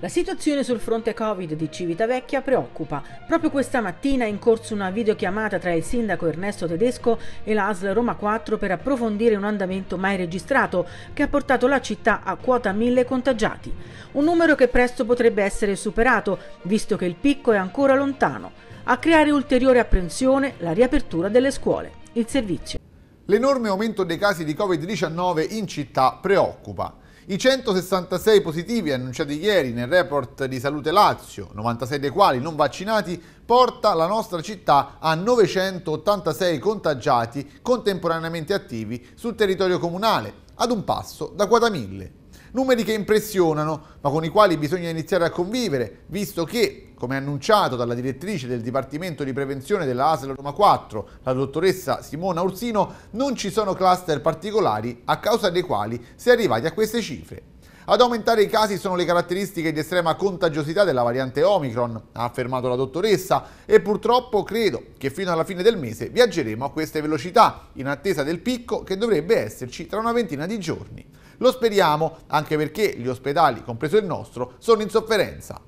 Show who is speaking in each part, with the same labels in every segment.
Speaker 1: La situazione sul fronte Covid di Civitavecchia preoccupa. Proprio questa mattina è in corso una videochiamata tra il sindaco Ernesto Tedesco e l'ASL Roma 4 per approfondire un andamento mai registrato che ha portato la città a quota 1000 contagiati. Un numero che presto potrebbe essere superato, visto che il picco è ancora lontano. A creare ulteriore apprensione la riapertura delle scuole. Il servizio. L'enorme aumento dei casi di
Speaker 2: Covid-19 in città preoccupa. I 166 positivi annunciati ieri nel report di Salute Lazio, 96 dei quali non vaccinati, porta la nostra città a 986 contagiati contemporaneamente attivi sul territorio comunale, ad un passo da quota 1000 numeri che impressionano, ma con i quali bisogna iniziare a convivere, visto che, come annunciato dalla direttrice del Dipartimento di Prevenzione della ASL Roma 4, la dottoressa Simona Ursino, non ci sono cluster particolari a causa dei quali si è arrivati a queste cifre. Ad aumentare i casi sono le caratteristiche di estrema contagiosità della variante Omicron, ha affermato la dottoressa, e purtroppo credo che fino alla fine del mese viaggeremo a queste velocità, in attesa del picco che dovrebbe esserci tra una ventina di giorni. Lo speriamo, anche perché gli ospedali, compreso il nostro, sono in sofferenza.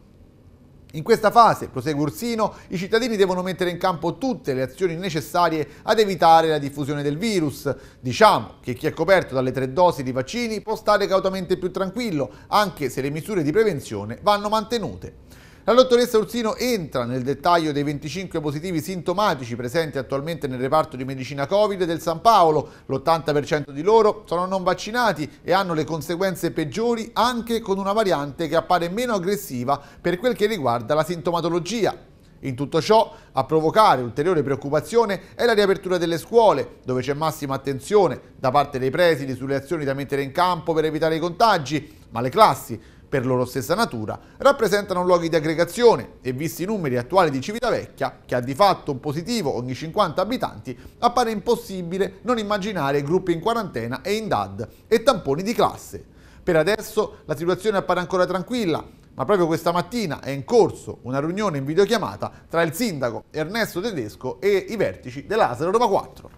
Speaker 2: In questa fase, prosegue Ursino, i cittadini devono mettere in campo tutte le azioni necessarie ad evitare la diffusione del virus. Diciamo che chi è coperto dalle tre dosi di vaccini può stare cautamente più tranquillo, anche se le misure di prevenzione vanno mantenute. La dottoressa Ursino entra nel dettaglio dei 25 positivi sintomatici presenti attualmente nel reparto di medicina Covid del San Paolo. L'80% di loro sono non vaccinati e hanno le conseguenze peggiori anche con una variante che appare meno aggressiva per quel che riguarda la sintomatologia. In tutto ciò, a provocare ulteriore preoccupazione è la riapertura delle scuole, dove c'è massima attenzione da parte dei presidi sulle azioni da mettere in campo per evitare i contagi, ma le classi per loro stessa natura, rappresentano luoghi di aggregazione e visti i numeri attuali di Civitavecchia, che ha di fatto un positivo ogni 50 abitanti, appare impossibile non immaginare gruppi in quarantena e in DAD e tamponi di classe. Per adesso la situazione appare ancora tranquilla, ma proprio questa mattina è in corso una riunione in videochiamata tra il sindaco Ernesto Tedesco e i vertici dell'Asero Roma 4.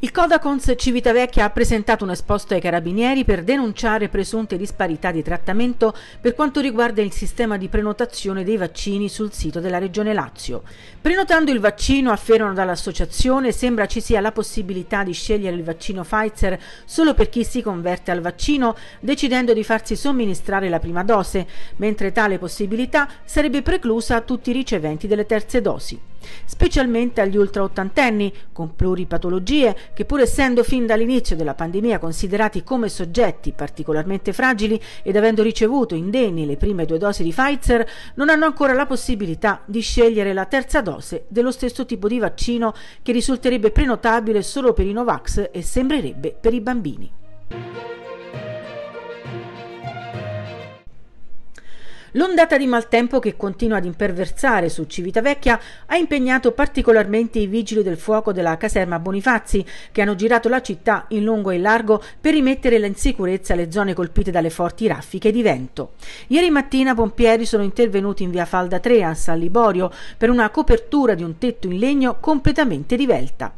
Speaker 1: Il Codacons Civitavecchia ha presentato un esposto ai carabinieri per denunciare presunte disparità di trattamento per quanto riguarda il sistema di prenotazione dei vaccini sul sito della Regione Lazio. Prenotando il vaccino, affermano dall'associazione, sembra ci sia la possibilità di scegliere il vaccino Pfizer solo per chi si converte al vaccino decidendo di farsi somministrare la prima dose, mentre tale possibilità sarebbe preclusa a tutti i riceventi delle terze dosi specialmente agli ultraottantenni con pluripatologie che pur essendo fin dall'inizio della pandemia considerati come soggetti particolarmente fragili ed avendo ricevuto indenni le prime due dosi di Pfizer, non hanno ancora la possibilità di scegliere la terza dose dello stesso tipo di vaccino che risulterebbe prenotabile solo per i Novax e sembrerebbe per i bambini. L'ondata di maltempo che continua ad imperversare su Civitavecchia ha impegnato particolarmente i vigili del fuoco della caserma Bonifazzi, che hanno girato la città in lungo e in largo per rimettere in sicurezza le zone colpite dalle forti raffiche di vento. Ieri mattina pompieri sono intervenuti in via Falda 3 a San Liborio per una copertura di un tetto in legno completamente divelta.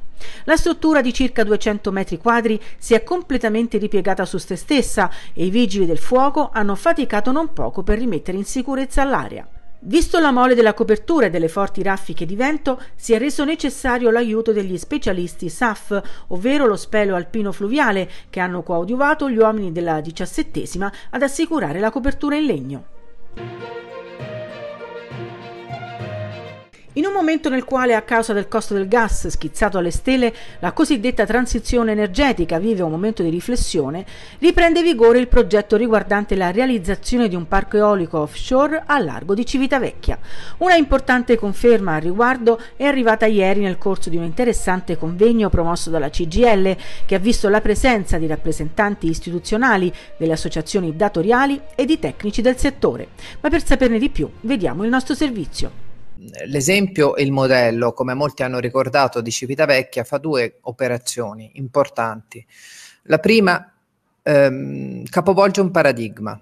Speaker 1: La struttura di circa 200 metri quadri si è completamente ripiegata su se stessa e i vigili del fuoco hanno faticato non poco per rimettere in sicurezza l'area. Visto la mole della copertura e delle forti raffiche di vento, si è reso necessario l'aiuto degli specialisti SAF, ovvero lo spelo alpino fluviale, che hanno coadiuvato gli uomini della diciassettesima ad assicurare la copertura in legno. In un momento nel quale a causa del costo del gas schizzato alle stelle, la cosiddetta transizione energetica vive un momento di riflessione, riprende vigore il progetto riguardante la realizzazione di un parco eolico offshore a largo di Civitavecchia. Una importante conferma al riguardo è arrivata ieri nel corso di un interessante convegno promosso dalla CGL che ha visto la presenza di rappresentanti istituzionali delle associazioni datoriali e di tecnici del settore. Ma per saperne di più vediamo il nostro servizio. L'esempio e il
Speaker 3: modello, come molti hanno ricordato, di Civitavecchia fa due operazioni importanti. La prima ehm, capovolge un paradigma,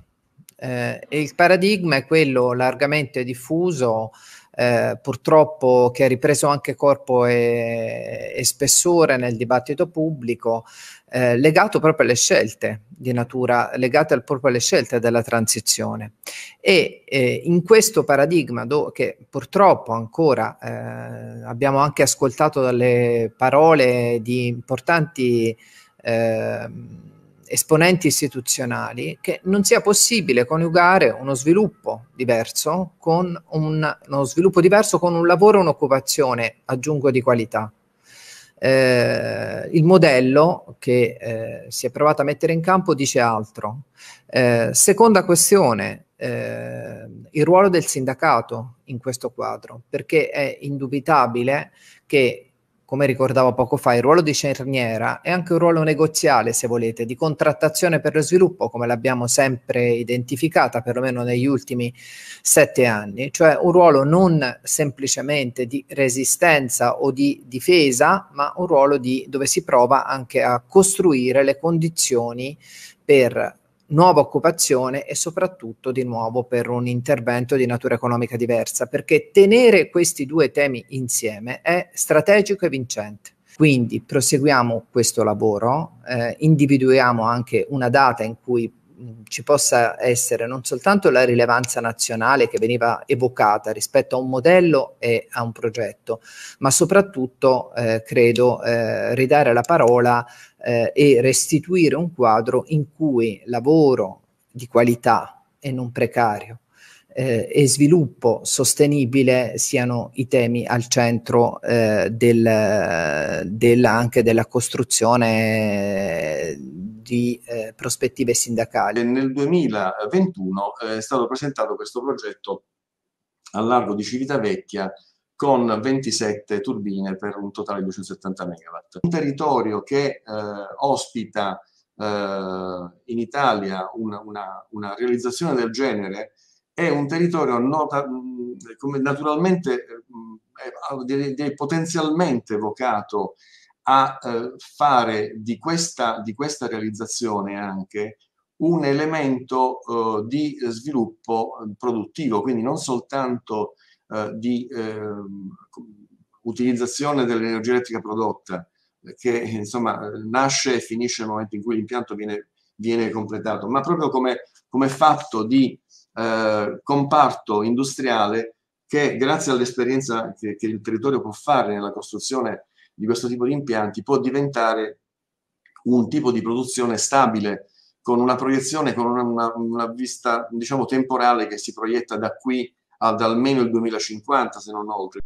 Speaker 3: eh, il paradigma è quello largamente diffuso, eh, purtroppo che ha ripreso anche corpo e, e spessore nel dibattito pubblico, eh, legato proprio alle scelte di natura, legate al, proprio alle scelte della transizione. E eh, in questo paradigma, do, che purtroppo ancora eh, abbiamo anche ascoltato dalle parole di importanti ehm, esponenti istituzionali che non sia possibile coniugare uno sviluppo diverso con un, uno sviluppo diverso con un lavoro e un'occupazione, aggiungo, di qualità. Eh, il modello che eh, si è provato a mettere in campo dice altro. Eh, seconda questione, eh, il ruolo del sindacato in questo quadro, perché è indubitabile che come ricordavo poco fa, il ruolo di cerniera è anche un ruolo negoziale, se volete, di contrattazione per lo sviluppo, come l'abbiamo sempre identificata, perlomeno negli ultimi sette anni, cioè un ruolo non semplicemente di resistenza o di difesa, ma un ruolo di, dove si prova anche a costruire le condizioni per nuova occupazione e soprattutto di nuovo per un intervento di natura economica diversa, perché tenere questi due temi insieme è strategico e vincente. Quindi proseguiamo questo lavoro, eh, individuiamo anche una data in cui ci possa essere non soltanto la rilevanza nazionale che veniva evocata rispetto a un modello e a un progetto, ma soprattutto, eh, credo, eh, ridare la parola eh, e restituire un quadro in cui lavoro di qualità e non precario eh, e sviluppo sostenibile siano i temi al centro eh, del, del, anche della costruzione di
Speaker 4: eh, prospettive sindacali. Nel 2021 eh, è stato presentato questo progetto a largo di Civitavecchia con 27 turbine per un totale di 270 megawatt. Un territorio che eh, ospita eh, in Italia una, una, una realizzazione del genere è un territorio nota, come naturalmente eh, potenzialmente vocato a eh, fare di questa, di questa, realizzazione anche un elemento eh, di sviluppo produttivo, quindi non soltanto eh, di ehm, utilizzazione dell'energia elettrica prodotta, che insomma nasce e finisce nel momento in cui l'impianto viene, viene completato, ma proprio come, come fatto di eh, comparto industriale che grazie all'esperienza che, che, il territorio può fare nella costruzione di questo tipo di impianti può diventare un tipo di produzione stabile con una proiezione, con una, una, una vista diciamo temporale che si proietta da qui ad almeno il 2050 se non oltre.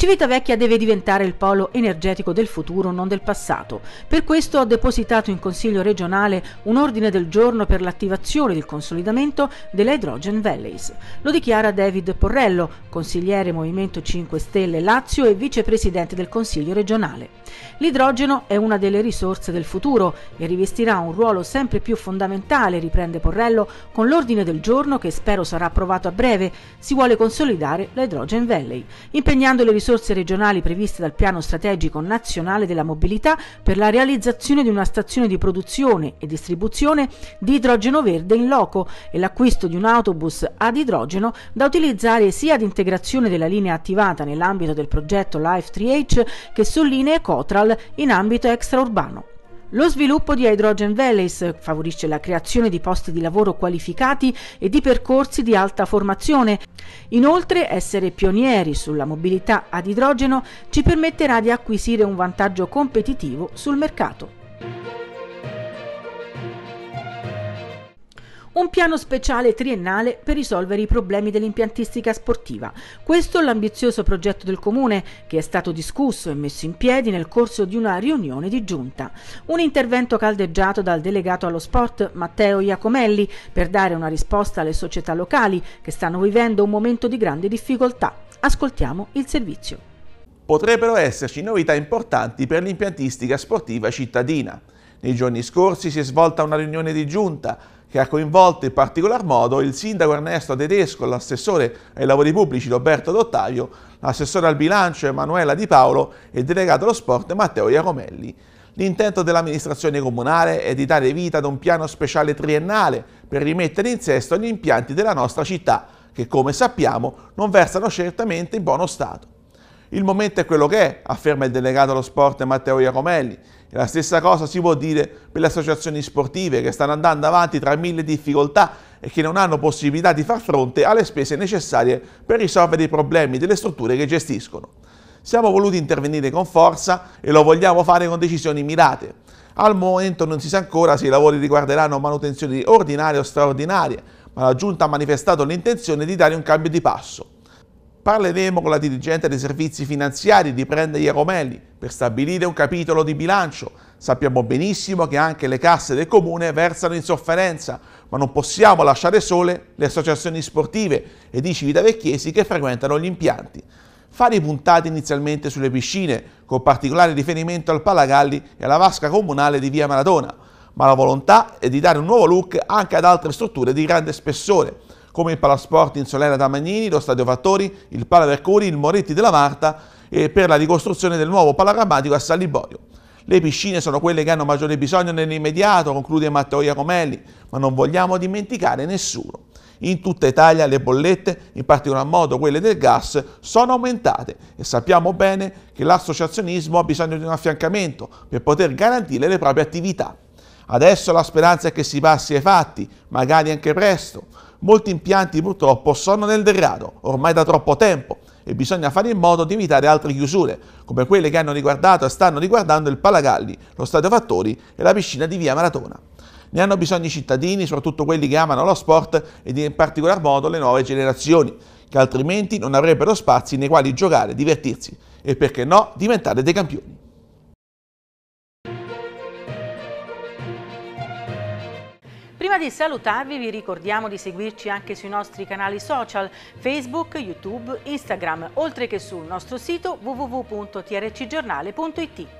Speaker 1: Civitavecchia deve diventare il polo energetico del futuro, non del passato. Per questo ho depositato in Consiglio regionale un ordine del giorno per l'attivazione del consolidamento delle Hydrogen Valleys. Lo dichiara David Porrello, consigliere Movimento 5 Stelle Lazio e vicepresidente del Consiglio regionale. L'idrogeno è una delle risorse del futuro e rivestirà un ruolo sempre più fondamentale, riprende Porrello, con l'ordine del giorno che spero sarà approvato a breve. Si vuole consolidare l'Hydrogen Valley, impegnando le risorse risorse regionali previste dal Piano Strategico Nazionale della Mobilità per la realizzazione di una stazione di produzione e distribuzione di idrogeno verde in loco e l'acquisto di un autobus ad idrogeno da utilizzare sia ad integrazione della linea attivata nell'ambito del progetto Life 3H che su linee Cotral in ambito extraurbano. Lo sviluppo di Hydrogen Valleys favorisce la creazione di posti di lavoro qualificati e di percorsi di alta formazione. Inoltre, essere pionieri sulla mobilità ad idrogeno ci permetterà di acquisire un vantaggio competitivo sul mercato. un piano speciale triennale per risolvere i problemi dell'impiantistica sportiva. Questo è l'ambizioso progetto del Comune che è stato discusso e messo in piedi nel corso di una riunione di giunta. Un intervento caldeggiato dal delegato allo sport Matteo Iacomelli per dare una risposta alle società locali che stanno vivendo un momento di grande difficoltà. Ascoltiamo il servizio
Speaker 5: potrebbero esserci novità importanti per l'impiantistica sportiva cittadina. Nei giorni scorsi si è svolta una riunione di giunta che ha coinvolto in particolar modo il sindaco Ernesto Tedesco, l'assessore ai lavori pubblici Roberto D'Ottavio, l'assessore al bilancio Emanuela Di Paolo e il delegato allo sport Matteo Iaromelli. L'intento dell'amministrazione comunale è di dare vita ad un piano speciale triennale per rimettere in sesto gli impianti della nostra città, che come sappiamo non versano certamente in buono stato. Il momento è quello che è, afferma il delegato allo sport Matteo Iacomelli. E la stessa cosa si può dire per le associazioni sportive che stanno andando avanti tra mille difficoltà e che non hanno possibilità di far fronte alle spese necessarie per risolvere i problemi delle strutture che gestiscono. Siamo voluti intervenire con forza e lo vogliamo fare con decisioni mirate. Al momento non si sa ancora se i lavori riguarderanno manutenzioni ordinarie o straordinarie, ma la Giunta ha manifestato l'intenzione di dare un cambio di passo. Parleremo con la dirigente dei servizi finanziari di Prende Ieromelli per stabilire un capitolo di bilancio. Sappiamo benissimo che anche le casse del comune versano in sofferenza, ma non possiamo lasciare sole le associazioni sportive ed i civitavecchiesi che frequentano gli impianti. Fare i puntati inizialmente sulle piscine, con particolare riferimento al Palagalli e alla vasca comunale di Via Maradona, ma la volontà è di dare un nuovo look anche ad altre strutture di grande spessore come il Palasport in Solera da Magnini, lo Stadio Fattori, il Pala del il Moretti della Marta e per la ricostruzione del nuovo palacrabbatico a Saliborio. Le piscine sono quelle che hanno maggiore bisogno nell'immediato, conclude Matteo Iacomelli, ma non vogliamo dimenticare nessuno. In tutta Italia le bollette, in particolar modo quelle del gas, sono aumentate e sappiamo bene che l'associazionismo ha bisogno di un affiancamento per poter garantire le proprie attività. Adesso la speranza è che si passi ai fatti, magari anche presto molti impianti purtroppo sono nel degrado, ormai da troppo tempo, e bisogna fare in modo di evitare altre chiusure, come quelle che hanno riguardato e stanno riguardando il Palagalli, lo Stadio Fattori e la piscina di Via Maratona. Ne hanno bisogno i cittadini, soprattutto quelli che amano lo sport ed in particolar modo le nuove generazioni, che altrimenti non avrebbero spazi nei quali giocare, divertirsi e perché no diventare dei campioni.
Speaker 1: Prima di salutarvi vi ricordiamo di seguirci anche sui nostri canali social Facebook, YouTube, Instagram, oltre che sul nostro sito www.trcgiornale.it.